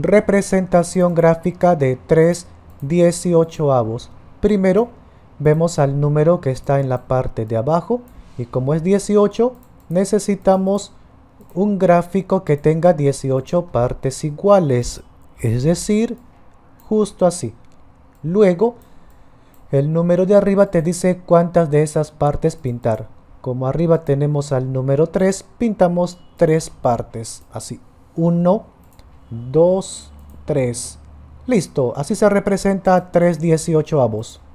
representación gráfica de 3 18avos. Primero vemos al número que está en la parte de abajo y como es 18 necesitamos un gráfico que tenga 18 partes iguales, es decir, justo así. Luego, el número de arriba te dice cuántas de esas partes pintar. Como arriba tenemos al número 3, pintamos 3 partes, así. 1, 2, 3. Listo, así se representa 3 18 avos.